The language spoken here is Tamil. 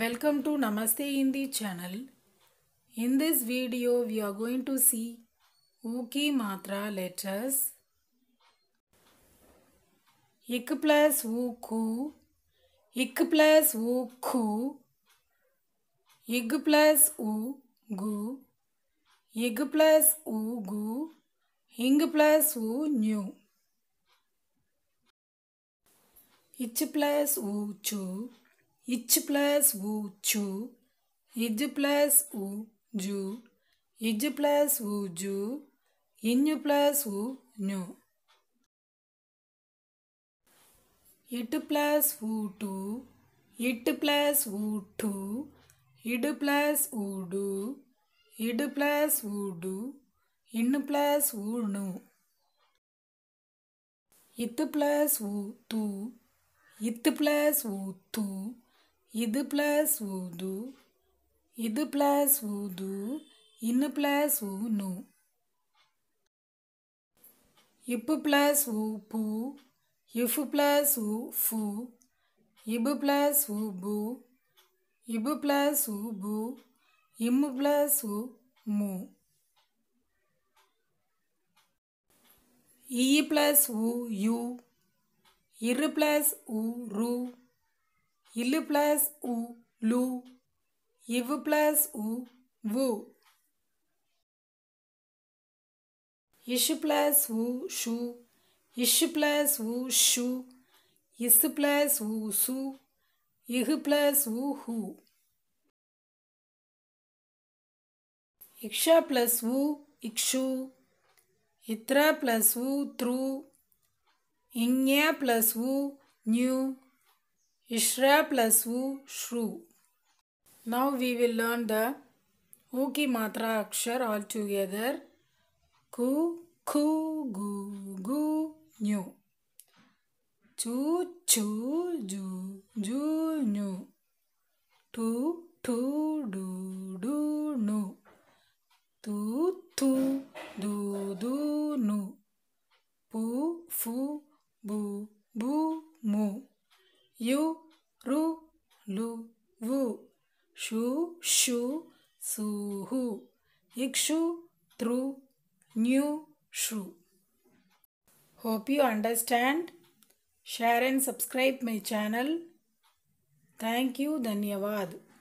Welcome to Namaste Hindi channel. In this video, we are going to see Uki Matra letters. Ik plus Uku, Ik plus Uku, Ig plus Ugu, Ig plus Ugu, Ing plus Unyu. Ich plus Uchu. இச்சு ப்ளஸ் உ சு இஜு ப்ளஸ் உ ஜு இஜு ப்ளஸ் உ ஜு இஞ்சு ப்ளஸ் உ நு இட்டு ப்ளஸ் உ டூ இட்டு ப்ளஸ் உ டூ இடு ப்ளஸ் உ டு இடு ப்ளஸ் உ டு இன்னு ப்ளஸ் உ நு இத்து ப்ளஸ் உ தூ இத்து ப்ளஸ் உ தூ இது பிளஸ் ஊது இது பிளஸ் ஊது இன்னு பிளஸ் ஊனு இப்பு பிளஸ் ஊ பூ இஃபு ப்ளஸ் ஊ ஃபு இபு ப்ளஸ் ஊ பூ இபு ப்ளஸ் ஊ பூ இம்மு பிளஸ் ஊ மூ இ ப்ளஸ் ஊ யூ இரு பிளஸ் ஊ ரூ hille plus u lu, jevo plus u vu, ish plus u shu, ish plus u shu, ish plus u su, jeh plus u hu, iksha plus u ikshu, htra plus u thru, inya plus u new Ishra plus U, Shru. Now we will learn the U matra akshar all together. Ku, Ku, Gu, Gu, Nyu. Chu, Chu, Ju, Ju, Nyu. Tu, Tu, Du, Du, Nu. Tu, Tu, Du, Du, Nu. Pu, Fu, Bu, Bu, Mu. यु रु लु वु शु शु सुहु इक्षु त्रु न्यू शु hope you understand share and subscribe my channel thank you धन्यवाद